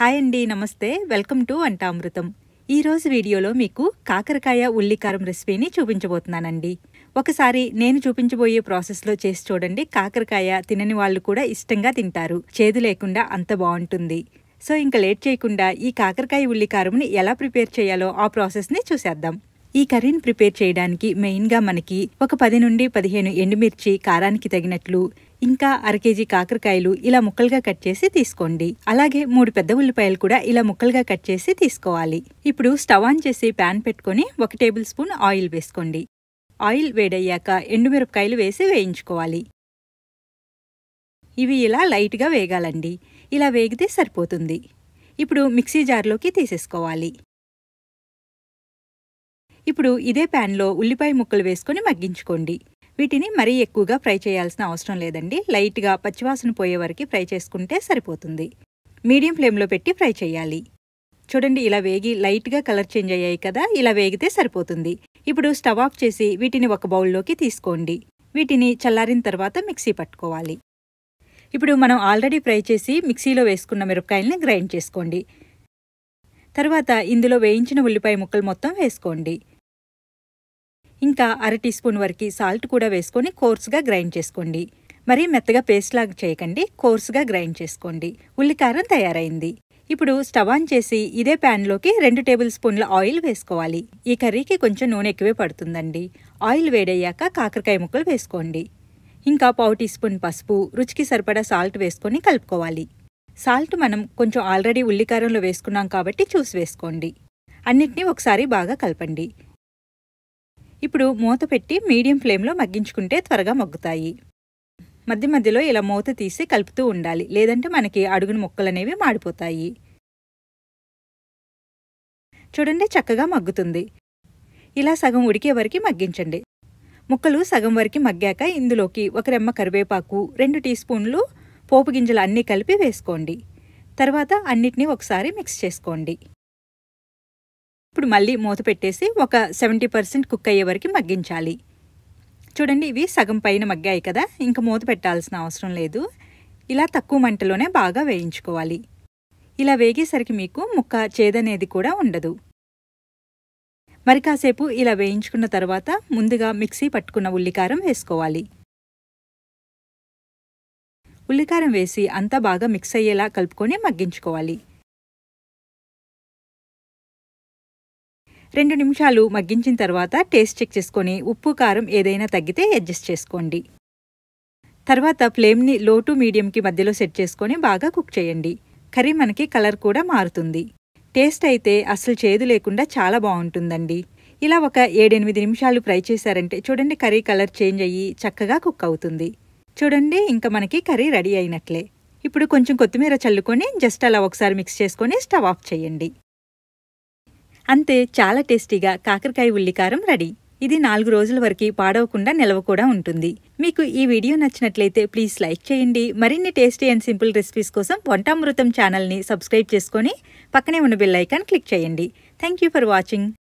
hi అండి నమస్తే welcome to అమృతం ఈరోజు వీడియోలో మీకు కాకరకాయ ఉల్లికారం రెసిపీని చూపించబోతున్నానండి ఒకసారి నేను చూపించబోయే ప్రాసెస్లో చేసి చూడండి కాకరకాయ తినని వాళ్ళు కూడా ఇష్టంగా తింటారు చేదు లేకుండా అంత బాగుంటుంది సో ఇంకా లేట్ చేయకుండా ఈ కాకరకాయ ఉల్లికారంని ఎలా ప్రిపేర్ చేయాలో ఆ ప్రాసెస్ని చూసేద్దాం ఈ కర్రీని ప్రిపేర్ చేయడానికి మెయిన్గా మనకి ఒక పది నుండి పదిహేను ఎండుమిర్చి కారానికి తగినట్లు ఇంకా కేజీ కాకరకాయలు ఇలా ముక్కలుగా కట్ చేసి తీసుకోండి అలాగే మూడు పెద్ద ఉల్లిపాయలు కూడా ఇలా ముక్కలుగా కట్ చేసి తీసుకోవాలి ఇప్పుడు స్టవ్ ఆన్ చేసి ప్యాన్ పెట్టుకొని ఒక టేబుల్ స్పూన్ ఆయిల్ వేసుకోండి ఆయిల్ వేడయ్యాక ఎండుమిరపకాయలు వేసి వేయించుకోవాలి ఇవి ఇలా లైట్గా వేగాలండి ఇలా వేగితే సరిపోతుంది ఇప్పుడు మిక్సీ జార్లోకి తీసేసుకోవాలి ఇప్పుడు ఇదే ప్యాన్లో ఉల్లిపాయ ముక్కలు వేసుకొని మగ్గించుకోండి వీటిని మరీ ఎక్కువగా ఫ్రై చేయాల్సిన అవసరం లేదండి లైట్గా పచ్చివాసన పోయే వరకు ఫ్రై చేసుకుంటే సరిపోతుంది మీడియం ఫ్లేమ్లో పెట్టి ఫ్రై చేయాలి చూడండి ఇలా వేగి లైట్గా కలర్ చేంజ్ అయ్యాయి కదా ఇలా వేగితే సరిపోతుంది ఇప్పుడు స్టవ్ ఆఫ్ చేసి వీటిని ఒక బౌల్లోకి తీసుకోండి వీటిని చల్లారిన తర్వాత మిక్సీ పట్టుకోవాలి ఇప్పుడు మనం ఆల్రెడీ ఫ్రై చేసి మిక్సీలో వేసుకున్న మిరపకాయల్ని గ్రైండ్ చేసుకోండి తర్వాత ఇందులో వేయించిన ఉల్లిపాయ ముక్కలు మొత్తం వేసుకోండి ఇంకా అర టీ స్పూన్ వరకు సాల్ట్ కూడా వేసుకొని కోర్సుగా గ్రైండ్ చేసుకోండి మరీ మెత్తగా పేస్ట్ లాగా చేయకండి కోర్సుగా గ్రైండ్ చేసుకోండి ఉల్లికారం తయారైంది ఇప్పుడు స్టవ్ ఆన్ చేసి ఇదే ప్యాన్లోకి రెండు టేబుల్ స్పూన్ల ఆయిల్ వేసుకోవాలి ఈ కర్రీకి కొంచెం నూనె ఎక్కువే పడుతుందండి ఆయిల్ వేడయ్యాక కాకరకాయ ముక్కలు వేసుకోండి ఇంకా పావు టీ స్పూన్ పసుపు రుచికి సరిపడా సాల్ట్ వేసుకొని కలుపుకోవాలి సాల్ట్ మనం కొంచెం ఆల్రెడీ ఉల్లికారంలో వేసుకున్నాం కాబట్టి చూసి వేసుకోండి అన్నిటినీ ఒకసారి బాగా కలపండి ఇప్పుడు మూత పెట్టి మీడియం ఫ్లేమ్లో మగ్గించుకుంటే త్వరగా మగ్గుతాయి మధ్య మధ్యలో ఇలా మూత తీసి కలుపుతూ ఉండాలి లేదంటే మనకి అడుగున ముక్కలు అనేవి మాడిపోతాయి చూడండి చక్కగా మగ్గుతుంది ఇలా సగం ఉడికే వరకు మగ్గించండి ముక్కలు సగం వరకు మగ్గాక ఇందులోకి ఒక రెమ్మ కరివేపాకు రెండు టీ స్పూన్లు పోపు గింజలు అన్నీ కలిపి వేసుకోండి తర్వాత అన్నిటినీ ఒకసారి మిక్స్ చేసుకోండి ఇప్పుడు మళ్ళీ మూత పెట్టేసి ఒక సెవెంటీ పర్సెంట్ కుక్ అయ్యే వరకు మగ్గించాలి చూడండి ఇవి సగం పైన మగ్గాయి కదా ఇంకా మూత పెట్టాల్సిన అవసరం లేదు ఇలా తక్కువ మంటలోనే బాగా వేయించుకోవాలి ఇలా వేగేసరికి మీకు ముక్క చేదనేది కూడా ఉండదు మరి కాసేపు ఇలా వేయించుకున్న తర్వాత ముందుగా మిక్సీ పట్టుకున్న ఉల్లికారం వేసుకోవాలి ఉల్లికారం వేసి అంతా బాగా మిక్స్ అయ్యేలా కలుపుకొని మగ్గించుకోవాలి రెండు నిమిషాలు మగ్గించిన తర్వాత టేస్ట్ చెక్ చేసుకొని ఉప్పు కారం ఏదైనా తగ్గితే అడ్జస్ట్ చేసుకోండి తర్వాత ఫ్లేమ్ని లో టు మీడియంకి మధ్యలో సెట్ చేసుకొని బాగా కుక్ చేయండి కర్రీ మనకి కలర్ కూడా మారుతుంది టేస్ట్ అయితే అసలు చేదు లేకుండా చాలా బాగుంటుందండి ఇలా ఒక ఏడెనిమిది నిమిషాలు ఫ్రై చేశారంటే చూడండి కర్రీ కలర్ చేంజ్ అయ్యి చక్కగా కుక్ అవుతుంది చూడండి ఇంకా మనకి కర్రీ రెడీ అయినట్లే ఇప్పుడు కొంచెం కొత్తిమీర చల్లుకొని జస్ట్ అలా ఒకసారి మిక్స్ చేసుకొని స్టవ్ ఆఫ్ చేయండి అంతే చాలా టేస్టీగా కాకరకాయ ఉల్లికారం రెడీ ఇది నాలుగు రోజుల వరకు పాడవకుండా నిల్వ కూడా ఉంటుంది మీకు ఈ వీడియో నచ్చినట్లయితే ప్లీజ్ లైక్ చేయండి మరిన్ని టేస్టీ అండ్ సింపుల్ రెసిపీస్ కోసం వంటామృతం ఛానల్ని సబ్స్క్రైబ్ చేసుకొని పక్కనే ఉన్న బెల్ ఐకాన్ క్లిక్ చేయండి థ్యాంక్ ఫర్ వాచింగ్